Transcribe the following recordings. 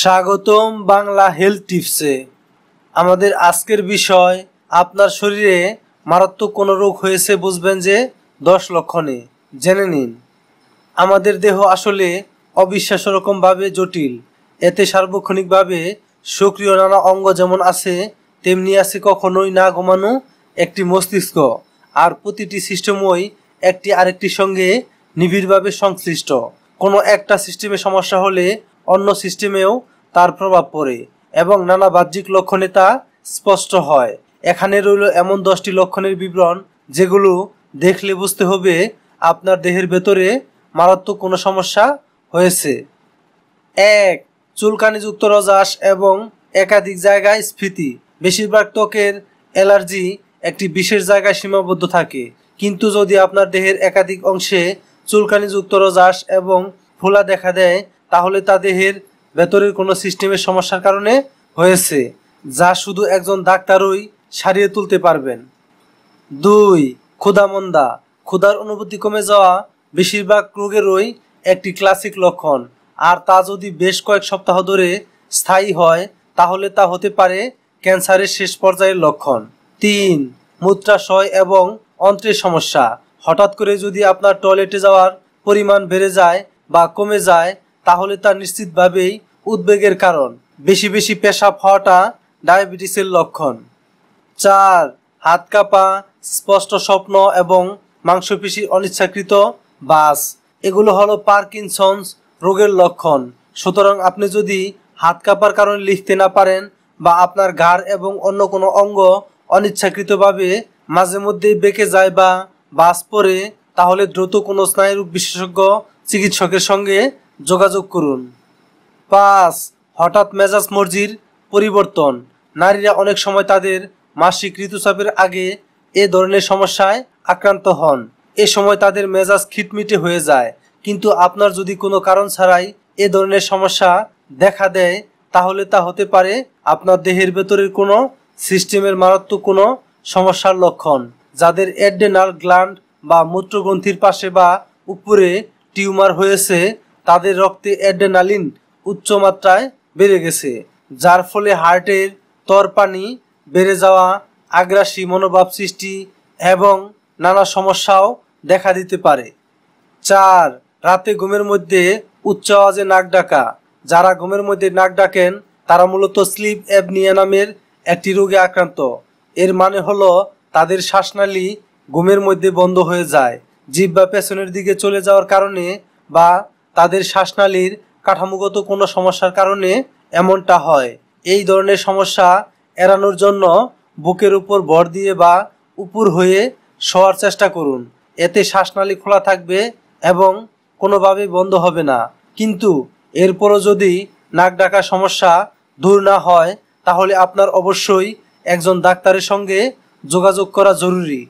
স্বাগতম বাংলা হেলথ টিপসে আমাদের আজকের বিষয় আপনার শরীরে মারাত্মক কোনো রোগ হয়েছে বুঝবেন যে দশ লক্ষণে জেনে নিন আমাদের দেহ আসলে অবিশ্বাস রকমভাবে জটিল এতে সার্বক্ষণিকভাবে সক্রিয় নানা অঙ্গ যেমন আছে তেমনি আছে কখনোই না ঘুমানো একটি মস্তিষ্ক আর প্রতিটি সিস্টেমই একটি আরেকটির সঙ্গে নিবিড়ভাবে সংশ্লিষ্ট কোনো একটা সিস্টেমে সমস্যা হলে অন্য সিস্টেমেও তার প্রভাব পড়ে এবং নানা বাহ্যিক লক্ষণে তা স্পষ্ট হয় এখানে রইল এমন দশটি লক্ষণের বিবরণ যেগুলো দেখলে বুঝতে হবে আপনার দেহের ভেতরে মারাত্মক কোনো সমস্যা হয়েছে এক চুলকানিযুক্ত রজাস এবং একাধিক জায়গায় স্ফীতি বেশিরভাগ ত্বকের অ্যালার্জি একটি বিশেষ জায়গায় সীমাবদ্ধ থাকে কিন্তু যদি আপনার দেহের একাধিক অংশে চুলকানিযুক্ত রজাস এবং ফোলা দেখা দেয় তাহলে তা দেহের ভেতরের কোনো সিস্টেমের সমস্যার কারণে হয়েছে যা শুধু একজন ডাক্তারই সারিয়ে তুলতে পারবেন দুই ক্ষুধামন্দা ক্ষুধার অনুভূতি কমে যাওয়া বেশিরভাগ রোগেরই একটি ক্লাসিক লক্ষণ আর তা যদি বেশ কয়েক সপ্তাহ ধরে স্থায়ী হয় তাহলে তা হতে পারে ক্যান্সারের শেষ পর্যায়ের লক্ষণ তিন মূত্রাশয় এবং অন্ত্রের সমস্যা হঠাৎ করে যদি আপনার টয়লেটে যাওয়ার পরিমাণ বেড়ে যায় বা কমে যায় তাহলে তা নিশ্চিতভাবেই উদ্বেগের কারণ বেশি বেশি পেশাব হওয়াটা ডায়াবেটিসের লক্ষণ চার হাত কাঁপা স্পষ্ট স্বপ্ন এবং মাংসপেশি অনিচ্ছাকৃত বাস এগুলো হলো পার্কিনসন্স রোগের লক্ষণ সুতরাং আপনি যদি হাত কাঁপার কারণে লিখতে না পারেন বা আপনার ঘাড় এবং অন্য কোনো অঙ্গ অনিচ্ছাকৃতভাবে মাঝে মধ্যেই বেঁকে যায় বা বাস পড়ে তাহলে দ্রুত কোনো স্নায়ুরোগ বিশেষজ্ঞ চিকিৎসকের সঙ্গে যোগাযোগ করুন পাঁচ হঠাৎ মেজাজ মর্জির পরিবর্তন নারীরা অনেক সময় তাদের মাসিক ঋতুচাপের আগে এ ধরনের সমস্যায় আক্রান্ত হন এ সময় তাদের মেজাজ খিটমিটে হয়ে যায় কিন্তু আপনার যদি কোনো কারণ ছাড়াই এ ধরনের সমস্যা দেখা দেয় তাহলে তা হতে পারে আপনার দেহের ভেতরের কোনো সিস্টেমের মারাত্মক কোনো সমস্যার লক্ষণ যাদের অ্যাডেনাল গ্ল্যান্ড বা মূত্রগ্রন্থির পাশে বা উপরে টিউমার হয়েছে তাদের রক্তে অ্যাডেনালিন উচ্চমাত্রায় বেড়ে গেছে যার ফলে হার্টের তরপানি বেড়ে যাওয়া আগ্রাসী মনোভাব সৃষ্টি এবং নানা সমস্যাও দেখা দিতে পারে চার রাতে ঘুমের মধ্যে উচ্চ আওয়াজে নাক ডাকা যারা ঘুমের মধ্যে নাক ডাকেন তারা মূলত স্লিপ অ্যাপনিয়া নামের একটি রোগে আক্রান্ত এর মানে হলো তাদের শ্বাসনালী ঘুমের মধ্যে বন্ধ হয়ে যায় জিব্বা পেছনের দিকে চলে যাওয়ার কারণে বা তাদের শ্বাসনালীর কাঠামোগত কোনো সমস্যার কারণে এমনটা হয় এই ধরনের সমস্যা এড়ানোর জন্য বুকের উপর ভর দিয়ে বা উপর হয়ে শোয়ার চেষ্টা করুন এতে শ্বাসনালী খোলা থাকবে এবং কোনোভাবে বন্ধ হবে না কিন্তু এরপরও যদি নাক ডাকা সমস্যা দূর না হয় তাহলে আপনার অবশ্যই একজন ডাক্তারের সঙ্গে যোগাযোগ করা জরুরি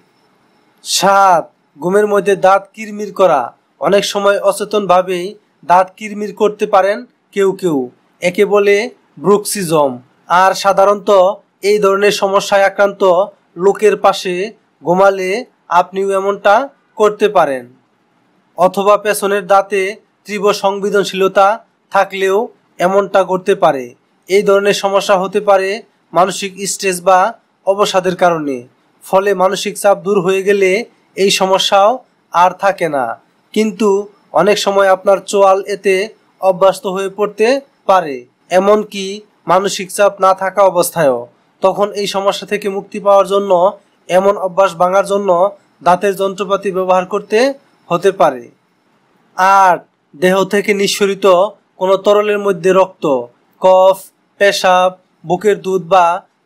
সাত ঘুমের মধ্যে দাঁত কিরমির করা অনেক সময় অচেতনভাবেই দাঁত কিরমির করতে পারেন কেউ কেউ একে বলে ব্রুক্সিজম আর সাধারণত এই ধরনের সমস্যায় আক্রান্ত লোকের পাশে ঘুমালে আপনিও এমনটা করতে পারেন অথবা পেছনের দাঁতে তীব্র সংবেদনশীলতা থাকলেও এমনটা করতে পারে এই ধরনের সমস্যা হতে পারে মানসিক স্ট্রেস বা অবসাদের কারণে ফলে মানসিক চাপ দূর হয়ে গেলে এই সমস্যাও আর থাকে না কিন্তু অনেক সময় আপনার চোয়াল এতে অভ্যস্ত হয়ে পড়তে পারে এমনকি মানসিক চাপ না থাকা অবস্থায়ও তখন এই সমস্যা থেকে মুক্তি পাওয়ার জন্য এমন অভ্যাস ভাঙার জন্য দাঁতের যন্ত্রপাতি ব্যবহার করতে হতে পারে আর দেহ থেকে নিঃসরিত কোনো তরলের মধ্যে রক্ত কফ পেশাব বুকের দুধ বা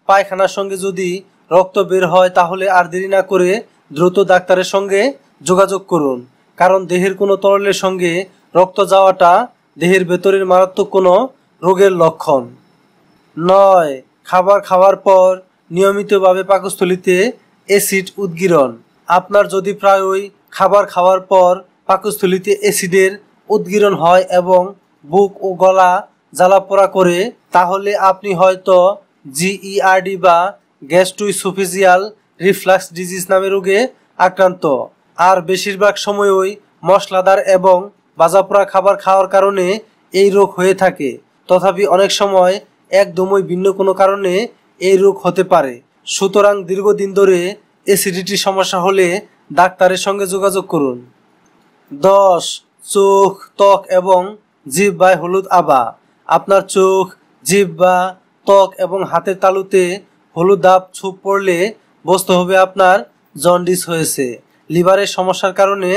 পায়খানার সঙ্গে যদি রক্ত বের হয় তাহলে আর দেরি না করে দ্রুত ডাক্তারের সঙ্গে যোগাযোগ করুন কারণ দেহের কোনো তরলের সঙ্গে রক্ত যাওয়াটা দেহের ভেতরের মারাত্মক কোনো রোগের লক্ষণ নয় খাবার খাওয়ার পর নিয়মিতভাবে পাকস্থলিতে অ্যাসিড উদ্গীরণ আপনার যদি প্রায়ই খাবার খাওয়ার পর পাকস্থলিতে অ্যাসিডের উদ্গীরণ হয় এবং বুক ও গলা জ্বালাপোড়া করে তাহলে আপনি হয়তো জিইআরডি বা গ্যাস্ট্রোইসোফিজিয়াল রিফ্লাক্স ডিজিজ নামে রোগে আক্রান্ত আর বেশিরভাগ সময়ই মশলাদার এবং বাজাপোড়া খাবার খাওয়ার কারণে এই রোগ হয়ে থাকে তথাপি অনেক সময় একদমই ভিন্ন কোনো কারণে এই রোগ হতে পারে সুতরাং দীর্ঘদিন ধরে অ্যাসিডিটি সমস্যা হলে ডাক্তারের সঙ্গে যোগাযোগ করুন দশ চোখ ত্বক এবং জিভ বা হলুদ আবা আপনার চোখ জিভ বা ত্বক এবং হাতের তালুতে হলুদ দাপ ছুপ পড়লে বুঝতে হবে আপনার জন্ডিস হয়েছে লিভারের সমস্যার কারণে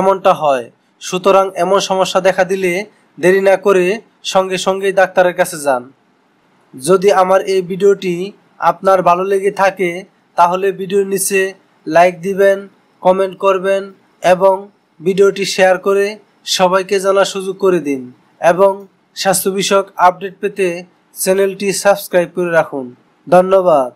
এমনটা হয় সুতরাং এমন সমস্যা দেখা দিলে দেরি না করে সঙ্গে সঙ্গেই ডাক্তারের কাছে যান যদি আমার এই ভিডিওটি আপনার ভালো লেগে থাকে তাহলে ভিডিওর নিচে লাইক দিবেন কমেন্ট করবেন এবং ভিডিওটি শেয়ার করে সবাইকে জানার সুযোগ করে দিন এবং স্বাস্থ্য বিষয়ক আপডেট পেতে চ্যানেলটি সাবস্ক্রাইব করে রাখুন ধন্যবাদ